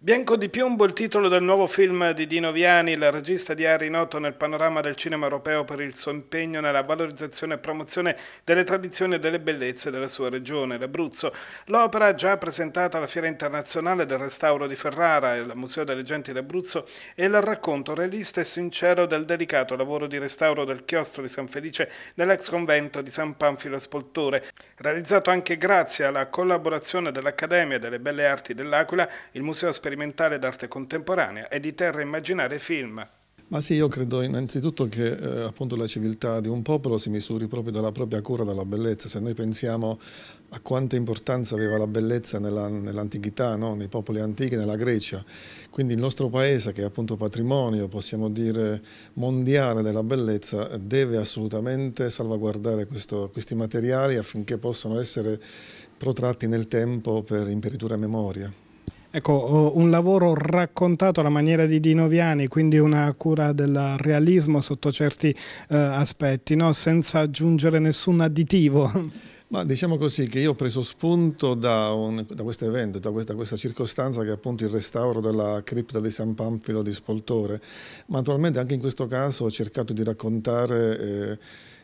Bianco di piombo il titolo del nuovo film di Dino Viani, il regista di Ari noto nel panorama del cinema europeo per il suo impegno nella valorizzazione e promozione delle tradizioni e delle bellezze della sua regione, l'Abruzzo. L'opera, già presentata alla Fiera Internazionale del Restauro di Ferrara e al Museo delle Genti d'Abruzzo, è il racconto realista e sincero del delicato lavoro di restauro del chiostro di San Felice nell'ex convento di San Panfilo Spoltore, realizzato anche grazie alla collaborazione dell'Accademia delle Belle Arti dell'Aquila, il Museo Speciale sperimentale d'arte contemporanea e di terra immaginare film. Ma sì, io credo innanzitutto che eh, appunto la civiltà di un popolo si misuri proprio dalla propria cura dalla bellezza. Se noi pensiamo a quanta importanza aveva la bellezza nell'antichità, no? nei popoli antichi, nella Grecia. Quindi il nostro paese, che è appunto patrimonio, possiamo dire mondiale della bellezza, deve assolutamente salvaguardare questo, questi materiali affinché possano essere protratti nel tempo per imperitura memoria. Ecco, eh, un lavoro raccontato alla maniera di Dino Viani, quindi una cura del realismo sotto certi eh, aspetti, no? senza aggiungere nessun additivo. Ma diciamo così che io ho preso spunto da, da questo evento, da questa, da questa, circostanza che è appunto il restauro della cripta di San Panfilo di Spoltore, ma naturalmente anche in questo caso ho cercato di raccontare eh,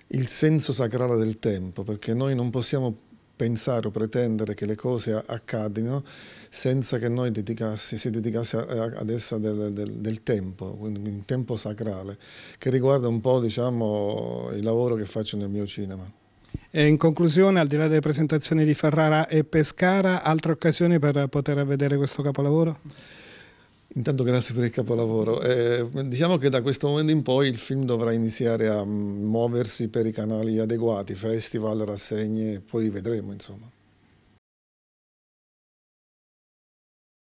il senso sacrale del tempo, perché noi non possiamo pensare o pretendere che le cose accadano senza che noi dedicassi, si dedicasse ad essa del, del, del, tempo, un tempo sacrale, che riguarda un po' diciamo, il lavoro che faccio nel mio cinema. E in conclusione, al di là delle presentazioni di Ferrara e Pescara, altre occasioni per poter vedere questo capolavoro? Intanto grazie per il capolavoro. Eh, diciamo che da questo momento in poi il film dovrà iniziare a mm, muoversi per i canali adeguati, festival, rassegne, poi vedremo insomma.